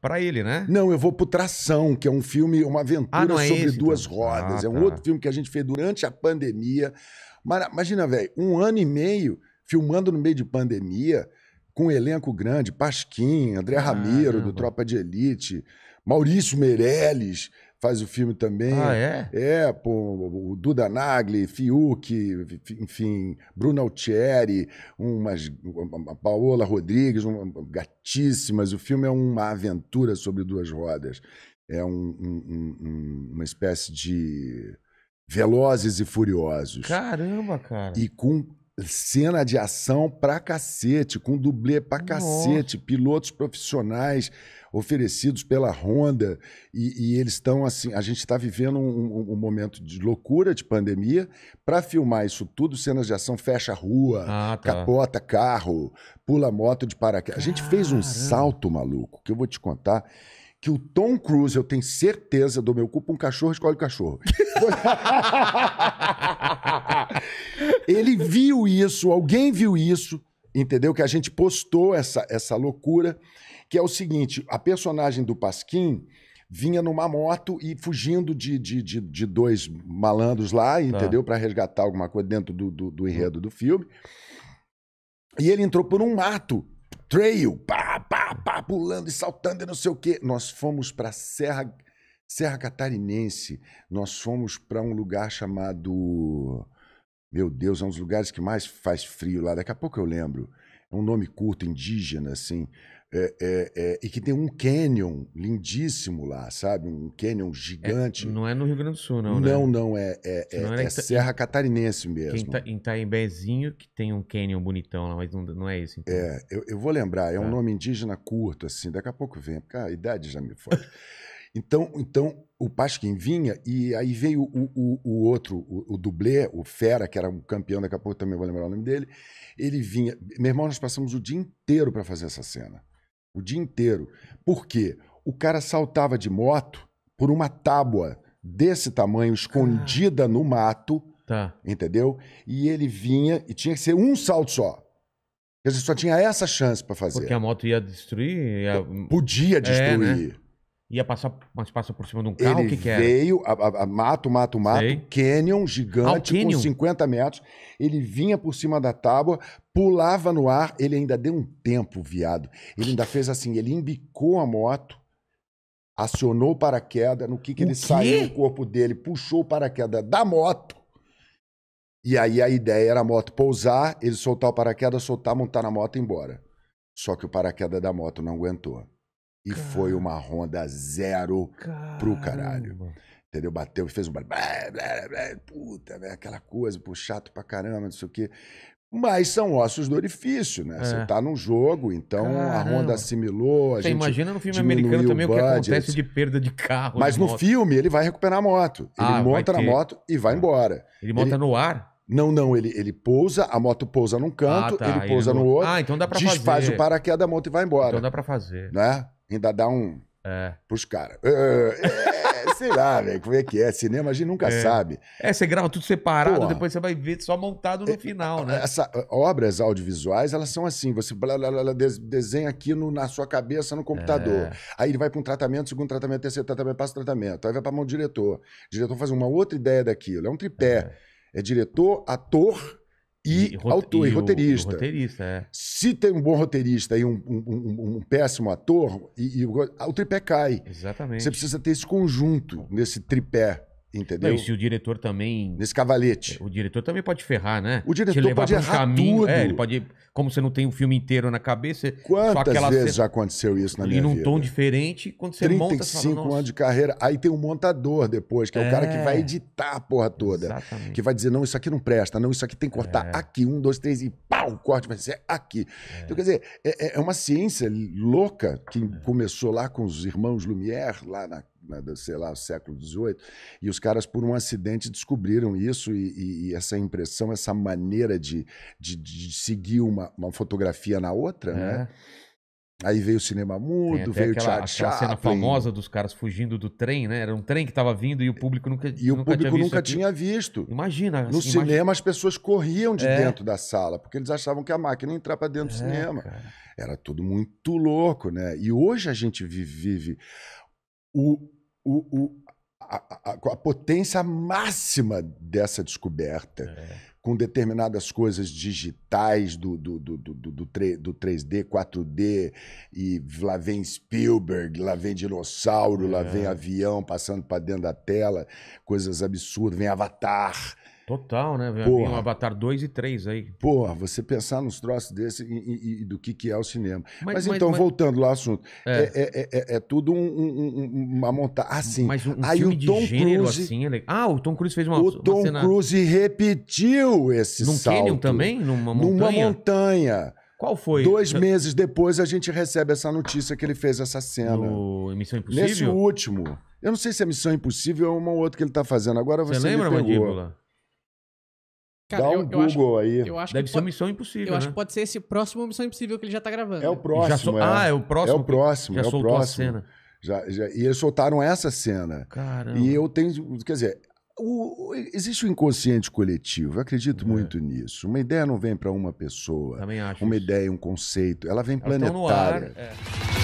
para ele, né? Não, eu vou pro Tração, que é um filme, uma aventura ah, é sobre esse, então. duas então. rodas. Ah, é um tá. outro filme que a gente fez durante a pandemia. Mas, imagina, velho, um ano e meio filmando no meio de pandemia, com um elenco grande, Pasquim, André Ramiro, ah, do Tropa de Elite, Maurício Meirelles faz o filme também. Ah, é? É, pô, o Duda Nagli, Fiuk, enfim, Bruno Altieri, umas, a Paola Rodrigues, um, gatíssimas. O filme é uma aventura sobre duas rodas. É um, um, um, uma espécie de velozes e furiosos. Caramba, cara. E com cena de ação pra cacete, com dublê pra cacete, pilotos profissionais oferecidos pela Honda, e, e eles estão assim, a gente está vivendo um, um, momento de loucura, de pandemia, para filmar isso tudo, cenas de ação, fecha rua, ah, tá. capota carro, pula moto de paraquedas. A gente fez um salto maluco, que eu vou te contar, que o Tom Cruise, eu tenho certeza, do meu cu um cachorro, escolhe o cachorro. Ele viu isso, alguém viu isso, entendeu? Que a gente postou essa, essa loucura, que é o seguinte: a personagem do Pasquim vinha numa moto e fugindo de, de, de, de dois malandros lá, tá. entendeu? Tá. Para resgatar alguma coisa dentro do, do, do enredo do filme. E ele entrou por um mato trail, pá, pá, pá, pulando e saltando e não sei o quê. Nós fomos para Serra, Serra Catarinense, nós fomos para um lugar chamado meu Deus, é um dos lugares que mais faz frio lá. Daqui a pouco eu lembro. É um nome curto, indígena, assim. É, é, é, e que tem um canyon lindíssimo lá, sabe? Um canyon é, gigante. não é no Rio Grande do Sul, não, né? Não, né? não, é, é, é não é Serra Catarinense mesmo. Em, tá, em Taimbezinho que tem um canyon bonitão lá, mas não, não é esse. Então. É, eu, eu, vou lembrar, é um tá. nome indígena curto, assim, daqui a pouco vem, porque a idade já me foi. Então, então o Pasquim vinha e aí veio o, o, o outro, o, o, dublê, o Fera, que era um campeão, daqui a pouco também vou lembrar o nome dele. Ele vinha. Meu irmão, nós passamos o dia inteiro para fazer essa cena. O dia inteiro. Por quê? O cara saltava de moto por uma tábua desse tamanho, escondida ah. no mato. Tá. Entendeu? E ele vinha e tinha que ser um salto só. Quer dizer, só tinha essa chance para fazer. Porque a moto ia destruir? Ia... Podia destruir. É, né? Ia passar, mas passa por cima de um carro? Ele o que, que era? veio, a, a, mato, mato, mato, Sei. canyon gigante ah, canyon? com 50 metros. Ele vinha por cima da tábua, pulava no ar. Ele ainda deu um tempo, viado. Ele ainda fez assim, ele embicou a moto, acionou o paraquedas. No que, que ele saiu o corpo dele, puxou o paraquedas da moto. E aí a ideia era a moto pousar, ele soltar o paraquedas, soltar, montar na moto e ir embora. Só que o paraquedas da moto não aguentou. E foi uma ronda zero Caramba. pro caralho. Entendeu? Bateu e fez um. Blá, blá, blá, puta, né? aquela coisa, pô, chato pra caramba, não sei o quê. Mas são ossos do orifício, né? É. Você tá num jogo, então Caramba. a Honda assimilou, a Você gente imagina no filme americano também o, o, que acontece de perda de carro. Mas de no moto. filme ele vai recuperar a moto. Ele ah, monta na moto e vai ah. embora. Ele monta ele... no ar? Não, não, ele, ele pousa, a moto pousa num ah, canto, ah, tá. ele pousa ele... É no outro. Ah, então dá pra desfaz fazer. Desfaz o paraquedas da moto e vai embora. Então dá pra fazer. Né? Ainda dá um. É. Pros caras. É, é, sei lá, velho, como é que é? Cinema a gente nunca é. sabe. É, você grava tudo separado, Pô, depois você vai ver só montado no é, final, né? Essa, obras audiovisuais, elas são assim: você blá, blá, blá, desenha aqui no, na sua cabeça no computador. Aí ele vai para um tratamento, segundo tratamento, terceiro tratamento, passa tratamento. Aí vai para mão do diretor. O diretor faz uma outra ideia daquilo. É um tripé. É diretor, ator e, e, autor, e, e roteirista. O, roteirista é. Se tem um bom roteirista e um, um, um, um péssimo ator, e, o tripé cai. Exatamente. Você precisa ter esse conjunto nesse tripé. Entendeu? Não, e se o diretor também. Nesse cavalete. É, o diretor também pode ferrar, né? O diretor Te levar pode errar caminho, é, tudo. É, ele pode. Como você não tem o filme inteiro na cabeça. Quantas vezes já aconteceu isso na minha vida? E num vida? tom diferente, quando você 35 monta. 35 anos de carreira. Aí tem um montador depois, que é, é, o cara que vai é. editar a porra toda. Exatamente. Que vai dizer: não, isso aqui não presta, não, isso aqui tem que cortar é. aqui, um, dois, três, e pau, o corte vai ser aqui. Então, quer dizer, é, uma ciência louca que começou lá com os irmãos Lumière, lá na né, sei lá, século XVIII, e os caras, por um acidente, descobriram isso e, e essa impressão, essa maneira de, de, de seguir uma, uma, fotografia na outra, né? é. né? Aí veio o cinema mudo, veio aquela, o Charles cena famosa dos caras fugindo do trem, né? Era um trem que estava vindo e o público nunca E o nunca público tinha nunca tinha visto. Imagina. No assim, imagina... cinema as pessoas corriam de é. dentro da sala, porque eles achavam que a máquina ia entrar para dentro é, do cinema. Cara. Era tudo muito louco, né? E hoje a gente vive, vive o, o, o a, a, a, potência máxima dessa descoberta, é. com determinadas coisas digitais do, do, do, do, do, do, 3, do 3D, 4D, e lá vem Spielberg, lá vem dinossauro, é. lá vem é. avião passando para dentro da tela, coisas absurdas, vem Avatar. Total, né? Vem um Avatar 2 e 3 aí. Porra, você pensar nos troços desse e, e, e do que, que é o cinema. Mas, mas, mas então, mas... voltando lá ao assunto, é, é, é, é tudo um, um, uma montagem. Assim, mas um, aí filme o Tom de gênero Cruise... assim ele Ah, o Tom Cruise fez uma O Tom uma cena... Cruise repetiu esse Num salto. Canyon também? Numa montanha? Numa montanha. Qual foi? Dois meses depois a gente recebe essa notícia que ele fez essa cena. No Missão Impossível? Nesse último. Eu não sei se é Missão Impossível ou uma outra que ele está fazendo. Agora você, você lembra, me pegou. Mandíbula? Cara, Dá um eu, eu Google acho, aí. Eu acho Deve que ser pode, Missão Impossível. Eu né? acho que pode ser esse próximo Missão Impossível que ele já tá gravando. É o próximo. É. Ah, é o próximo. É o próximo. Já é o soltou próximo. a cena. Já, já, e eles soltaram essa cena. Caramba. E eu tenho. Quer dizer, o, existe o um inconsciente coletivo, eu acredito é. muito nisso. Uma ideia não vem para uma pessoa. Também acho. Uma isso. ideia, um conceito, ela vem ela planetária. Tá no ar, é.